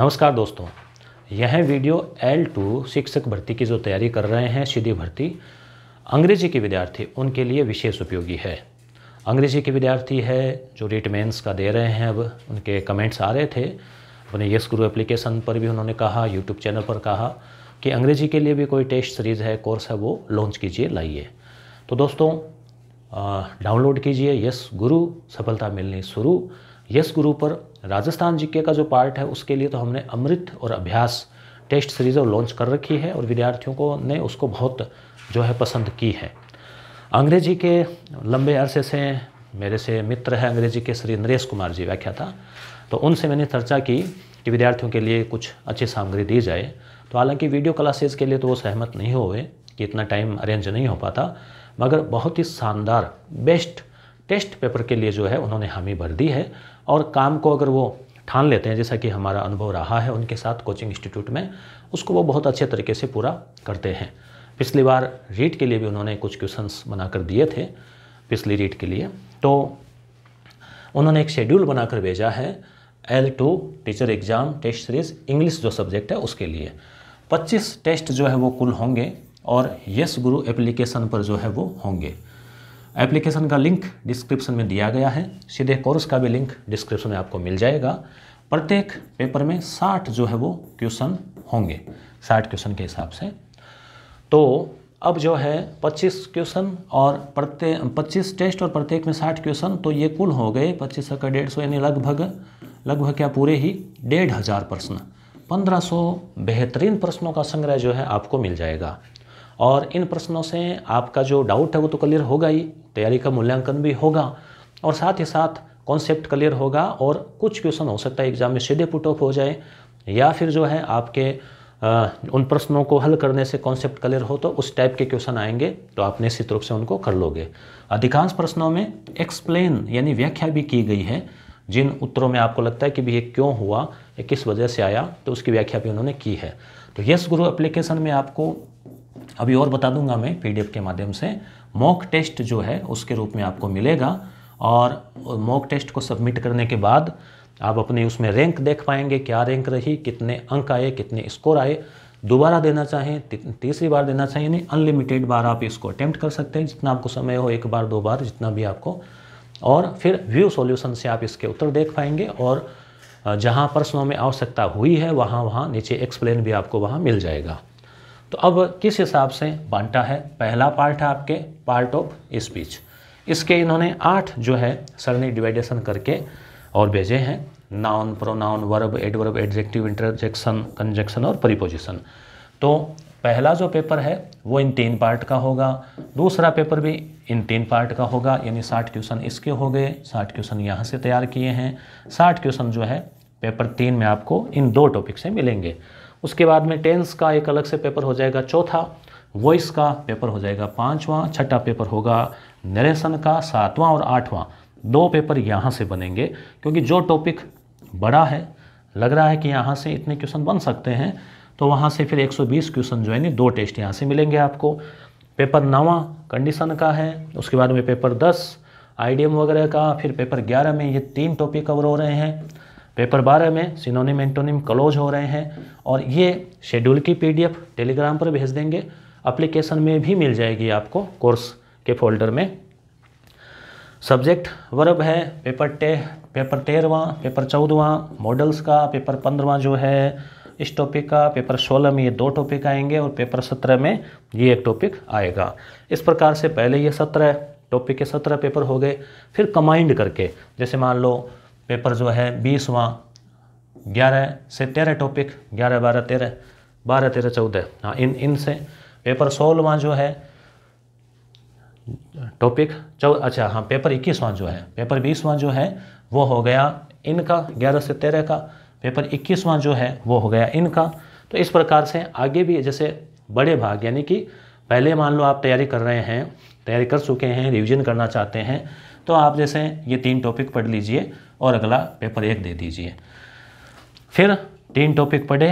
नमस्कार दोस्तों यह वीडियो एल टू शिक्षक भर्ती की जो तैयारी कर रहे हैं सीधी भर्ती अंग्रेजी के विद्यार्थी उनके लिए विशेष उपयोगी है अंग्रेजी के विद्यार्थी है जो रीट मेन्स का दे रहे हैं अब उनके कमेंट्स आ रहे थे अपने यस गुरु एप्लीकेशन पर भी उन्होंने कहा यूट्यूब चैनल पर कहा कि अंग्रेजी के लिए भी कोई टेस्ट सीरीज़ है कोर्स है वो लॉन्च कीजिए लाइए तो दोस्तों डाउनलोड कीजिए यस गुरु सफलता मिलनी शुरू यस गुरु पर राजस्थान जीके का जो पार्ट है उसके लिए तो हमने अमृत और अभ्यास टेस्ट सीरीज़ और लॉन्च कर रखी है और विद्यार्थियों को ने उसको बहुत जो है पसंद की है अंग्रेजी के लंबे अरसे से मेरे से मित्र है अंग्रेजी के श्री नरेश कुमार जी व्याख्या था तो उनसे मैंने चर्चा की कि विद्यार्थियों के लिए कुछ अच्छी सामग्री दी जाए तो हालांकि वीडियो क्लासेस के लिए तो वो सहमत नहीं हुए कि इतना टाइम अरेंज नहीं हो पाता मगर बहुत ही शानदार बेस्ट टेस्ट पेपर के लिए जो है उन्होंने हामी भर दी है और काम को अगर वो ठान लेते हैं जैसा कि हमारा अनुभव रहा है उनके साथ कोचिंग इंस्टीट्यूट में उसको वो बहुत अच्छे तरीके से पूरा करते हैं पिछली बार रीट के लिए भी उन्होंने कुछ क्वेश्चंस बनाकर दिए थे पिछली रीट के लिए तो उन्होंने एक शेड्यूल बनाकर भेजा है L two teacher exam test series English जो सब्जेक्ट है उसके लिए 25 टेस्ट जो है वो कुल होंगे और यस गुरु एप्लीकेशन पर जो है वो होंगे एप्लीकेशन का लिंक डिस्क्रिप्शन में दिया गया है सीधे कोर्स का भी लिंक डिस्क्रिप्शन में आपको मिल जाएगा प्रत्येक पेपर में साठ जो है वो क्वेश्चन होंगे साठ क्वेश्चन के हिसाब से तो अब जो है 25 क्वेश्चन और प्रत्येक 25 टेस्ट और प्रत्येक में 60 क्वेश्चन तो ये कुल हो गए पच्चीस का डेढ़ सौ यानी लगभग लगभग क्या पूरे ही डेढ़ हज़ार प्रश्न पंद्रह सौ बेहतरीन प्रश्नों का संग्रह जो है आपको मिल जाएगा और इन प्रश्नों से आपका जो डाउट है वो तो क्लियर होगा ही तैयारी का मूल्यांकन भी होगा और साथ ही साथ कॉन्सेप्ट क्लियर होगा और कुछ क्वेश्चन हो सकता है एग्जाम में सीधे पुट ऑफ हो जाए या फिर जो है आपके आ, उन प्रश्नों को हल करने से कॉन्सेप्ट क्लियर हो तो उस टाइप के क्वेश्चन आएंगे तो आप निश्चित रूप से उनको कर लोगे अधिकांश प्रश्नों में एक्सप्लेन यानी व्याख्या भी की गई है जिन उत्तरों में आपको लगता है कि भी ये क्यों हुआ ये किस वजह से आया तो उसकी व्याख्या भी उन्होंने की है तो यस गुरु एप्लीकेशन में आपको अभी और बता दूंगा मैं पीडीएफ के माध्यम से मॉक टेस्ट जो है उसके रूप में आपको मिलेगा और मॉक टेस्ट को सबमिट करने के बाद आप अपने उसमें रैंक देख पाएंगे क्या रैंक रही कितने अंक आए कितने स्कोर आए दोबारा देना चाहें तीसरी बार देना चाहें यानी अनलिमिटेड बार आप इसको अटैम्प्ट कर सकते हैं जितना आपको समय हो एक बार दो बार जितना भी आपको और फिर व्यू सॉल्यूशन से आप इसके उत्तर देख पाएंगे और जहाँ प्रश्नों में आवश्यकता हुई है वहाँ वहाँ नीचे एक्सप्लेन भी आपको वहाँ मिल जाएगा तो अब किस हिसाब से बांटा है पहला पार्ट है आपके पार्ट ऑफ स्पीच इसके इन्होंने आठ जो है सरनी डिवाइडेशन करके और भेजे हैं noun pronoun verb adverb adjective interjection conjunction और परिपोजिशन तो पहला जो पेपर है वो इन तीन पार्ट का होगा दूसरा पेपर भी इन तीन पार्ट का होगा यानी साठ क्वेश्चन इसके हो गए साठ क्वेश्चन यहाँ से तैयार किए हैं साठ क्वेश्चन जो है पेपर तीन में आपको इन दो टॉपिक से मिलेंगे उसके बाद में टेंस का एक अलग से पेपर हो जाएगा चौथा वॉइस का पेपर हो जाएगा पांचवा छठा पेपर होगा नरेशन का सातवां और आठवां दो पेपर यहाँ से बनेंगे क्योंकि जो टॉपिक बड़ा है लग रहा है कि यहाँ से इतने क्वेश्चन बन सकते हैं तो वहाँ से फिर 120 क्वेश्चन जो है नहीं दो टेस्ट यहाँ से मिलेंगे आपको पेपर नवा कंडीशन का है उसके बाद में पेपर दस आई वगैरह का फिर पेपर ग्यारह में ये तीन टॉपिक कवर हो रहे हैं पेपर बारह में सिनोनिम एंटोनिम क्लोज हो रहे हैं और ये शेड्यूल की पीडीएफ टेलीग्राम पर भेज देंगे अप्लीकेशन में भी मिल जाएगी आपको कोर्स के फोल्डर में सब्जेक्ट वर्ब है पेपर टे पेपर तेरहवा पेपर चौदहवा मॉडल्स का पेपर पंद्रवा जो है इस टॉपिक का पेपर सोलह में ये दो टॉपिक आएंगे और पेपर सत्रह में ये एक टॉपिक आएगा इस प्रकार से पहले ये सत्रह टॉपिक के सत्रह पेपर हो गए फिर कमाइंड करके जैसे मान लो पेपर जो है बीसवा ग्यारह से तेरह टॉपिक ग्यारह बारह तेरह बारह तेरह चौदह हाँ इन इन से पेपर सोलवा जो है टॉपिक चौ अच्छा हाँ पेपर इक्कीसवां जो है पेपर बीसवां जो है वो हो गया इनका ग्यारह से तेरह का पेपर इक्कीसवां जो है वो हो गया इनका तो इस प्रकार से आगे भी जैसे बड़े भाग यानी कि पहले मान लो आप तैयारी कर रहे हैं तैयारी कर चुके हैं रिविजन करना चाहते हैं तो आप जैसे ये तीन टॉपिक पढ़ लीजिए और अगला पेपर एक दे दीजिए फिर तीन टॉपिक पढ़े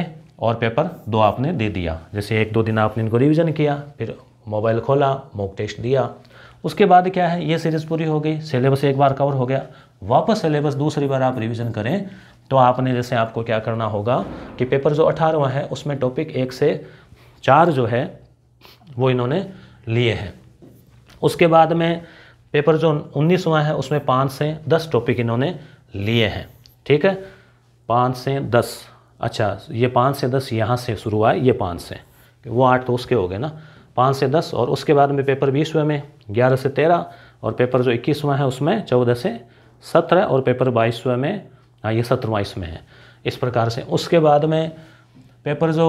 और पेपर दो आपने दे दिया जैसे एक दो दिन आपने इनको रिविज़न किया फिर मोबाइल खोला मॉक टेस्ट दिया उसके बाद क्या है ये सीरीज़ पूरी हो गई सिलेबस एक बार कवर हो गया वापस सिलेबस दूसरी बार आप रिवीजन करें तो आपने जैसे आपको क्या करना होगा कि पेपर जो अठारहवा है उसमें टॉपिक एक से चार जो है वो इन्होंने लिए हैं उसके बाद में पेपर जो हुआ है उसमें पाँच से दस टॉपिक इन्होंने लिए हैं ठीक है पाँच से दस अच्छा ये पाँच से दस यहाँ से शुरू हुआ है ये पाँच से वो आठ तो उसके हो गए ना पाँच से दस और उसके बाद में पेपर बीसवें में ग्यारह से तेरह और पेपर जो इक्कीसवां है उसमें चौदह से सत्रह और पेपर बाईसवें में हाँ ये सत्रहवा इसमें है इस प्रकार से उसके बाद में पेपर जो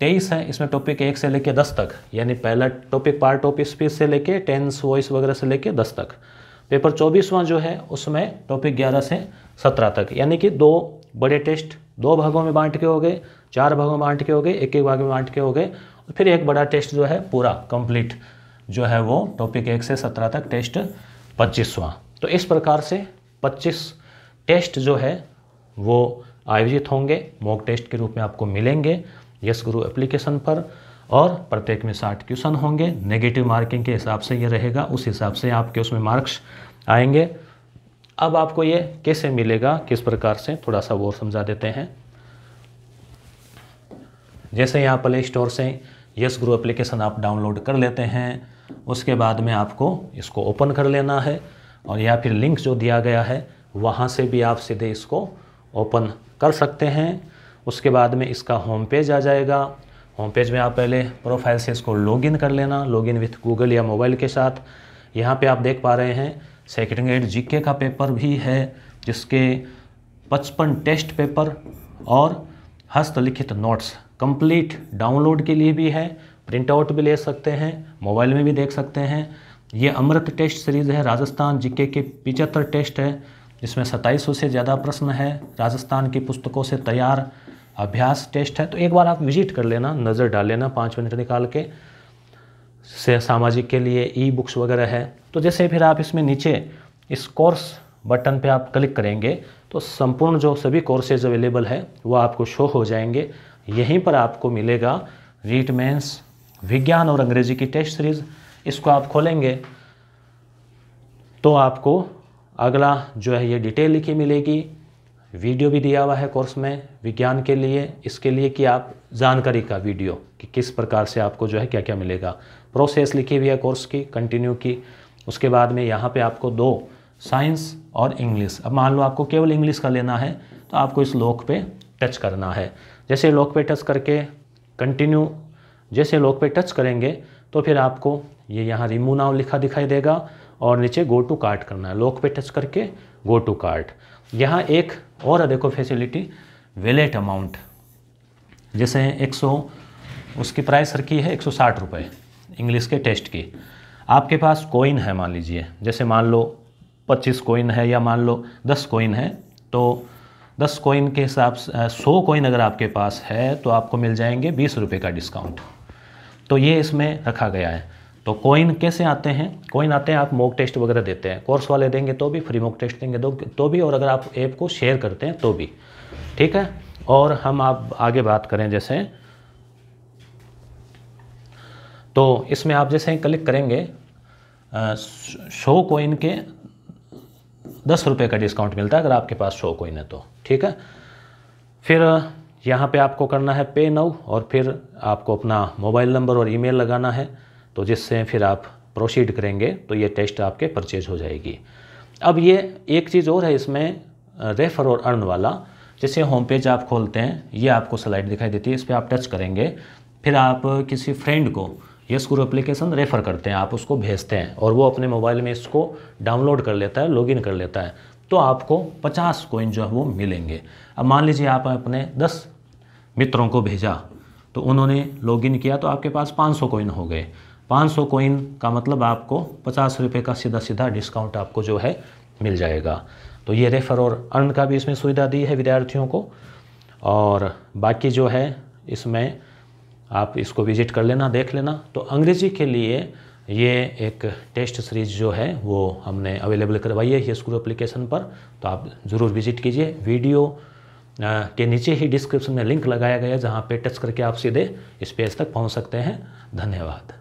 तेईस है इसमें टॉपिक एक से लेके दस तक यानी पहला टॉपिक पार्ट ऑफ स्पीच से लेके टेंस वॉइस वगैरह से लेके दस तक पेपर चौबीसवां जो है उसमें टॉपिक ग्यारह से सत्रह तक यानी कि दो बड़े टेस्ट दो भागों में बांट के हो गए चार भागों में बांट के हो गए एक एक भाग में बांट के हो गए फिर एक बड़ा टेस्ट जो है पूरा कंप्लीट जो है वो टॉपिक एक से सत्रह तक टेस्ट पच्चीसवां तो इस प्रकार से पच्चीस टेस्ट जो है वो आयोजित होंगे मॉक टेस्ट के रूप में आपको मिलेंगे यस गुरु एप्लीकेशन पर और प्रत्येक में साठ क्वेश्चन होंगे नेगेटिव मार्किंग के हिसाब से ये रहेगा उस हिसाब से आपके उसमें मार्क्स आएंगे अब आपको ये कैसे मिलेगा किस प्रकार से थोड़ा सा वो समझा देते हैं जैसे यहाँ प्ले स्टोर से यस ग्रो एप्लीकेशन आप डाउनलोड कर लेते हैं उसके बाद में आपको इसको ओपन कर लेना है और या फिर लिंक जो दिया गया है वहाँ से भी आप सीधे इसको ओपन कर सकते हैं उसके बाद में इसका होम पेज आ जाएगा होम पेज में आप पहले प्रोफाइल से इसको लॉगिन कर लेना लॉगिन विथ गूगल या मोबाइल के साथ यहाँ पे आप देख पा रहे हैं सेकेंड ग्रेड जीके का पेपर भी है जिसके पचपन टेस्ट पेपर और हस्तलिखित नोट्स कंप्लीट डाउनलोड के लिए भी है प्रिंट आउट भी ले सकते हैं मोबाइल में भी देख सकते हैं ये अमृत टेस्ट सीरीज़ है राजस्थान जी के पिचहत्तर टेस्ट है जिसमें 2700 से ज़्यादा प्रश्न है राजस्थान की पुस्तकों से तैयार अभ्यास टेस्ट है तो एक बार आप विजिट कर लेना नज़र डाल लेना पाँच मिनट निकाल के से सामाजिक के लिए ई बुक्स वगैरह है तो जैसे फिर आप इसमें नीचे इस कोर्स बटन पे आप क्लिक करेंगे तो संपूर्ण जो सभी कोर्सेज अवेलेबल है वो आपको शो हो जाएंगे यहीं पर आपको मिलेगा रीट मेंस विज्ञान और अंग्रेजी की टेस्ट सीरीज़ इसको आप खोलेंगे तो आपको अगला जो है ये डिटेल लिखी मिलेगी वीडियो भी दिया हुआ है कोर्स में विज्ञान के लिए इसके लिए कि आप जानकारी का वीडियो कि किस प्रकार से आपको जो है क्या क्या मिलेगा प्रोसेस लिखी हुई है कोर्स की कंटिन्यू की उसके बाद में यहाँ पे आपको दो साइंस और इंग्लिश अब मान लो आपको केवल इंग्लिश का लेना है तो आपको इस लॉक पे टच करना है जैसे लॉक पे टच करके कंटिन्यू जैसे लॉक पे टच करेंगे तो फिर आपको ये यहाँ रिमू नाव लिखा दिखाई देगा और नीचे गो टू कार्ट करना है लॉक पे टच करके गो टू कार्ट यहाँ एक और देखो फैसिलिटी वेलेट अमाउंट जैसे 100 उसकी प्राइस रखी है एक सौ इंग्लिश के टेस्ट की आपके पास कोइन है मान लीजिए जैसे मान लो 25 कोइन है या मान लो 10 कोइन है तो 10 कोइन के हिसाब से सौ कोइन अगर आपके पास है तो आपको मिल जाएंगे बीस रुपये का डिस्काउंट तो ये इसमें रखा गया है तो कोइन कैसे आते हैं कॉइन आते हैं आप मॉक टेस्ट वगैरह देते हैं कोर्स वाले देंगे तो भी फ्री मॉक टेस्ट देंगे तो तो भी और अगर आप ऐप को शेयर करते हैं तो भी ठीक है और हम आप आगे बात करें जैसे तो इसमें आप जैसे क्लिक करेंगे शो कोइन के दस रुपये का डिस्काउंट मिलता है अगर आपके पास शो कॉइन है तो ठीक है फिर यहाँ पे आपको करना है पे नाउ और फिर आपको अपना मोबाइल नंबर और ईमेल लगाना है तो जिससे फिर आप प्रोसीड करेंगे तो ये टेस्ट आपके परचेज हो जाएगी अब ये एक चीज़ और है इसमें रेफर और अर्न वाला जैसे होम पेज आप खोलते हैं ये आपको स्लाइड दिखाई देती है इस पर आप टच करेंगे फिर आप किसी फ्रेंड को ये स्कूल एप्लीकेशन रेफ़र करते हैं आप उसको भेजते हैं और वो अपने मोबाइल में इसको डाउनलोड कर लेता है लॉगिन कर लेता है तो आपको 50 कोइन जो है वो मिलेंगे अब मान लीजिए आप अपने 10 मित्रों को भेजा तो उन्होंने लॉगिन किया तो आपके पास 500 कोइन हो गए 500 कोइन का मतलब आपको पचास रुपये का सीधा सीधा डिस्काउंट आपको जो है मिल जाएगा तो ये रेफ़र और अर्न का भी इसमें सुविधा दी है विद्यार्थियों को और बाकी जो है इसमें आप इसको विजिट कर लेना देख लेना तो अंग्रेज़ी के लिए ये एक टेस्ट सीरीज जो है वो हमने अवेलेबल करवाई है स्कूल एप्लीकेशन पर तो आप ज़रूर विजिट कीजिए वीडियो के नीचे ही डिस्क्रिप्शन में लिंक लगाया गया है जहाँ पे टच करके आप सीधे इस पेज तक पहुँच सकते हैं धन्यवाद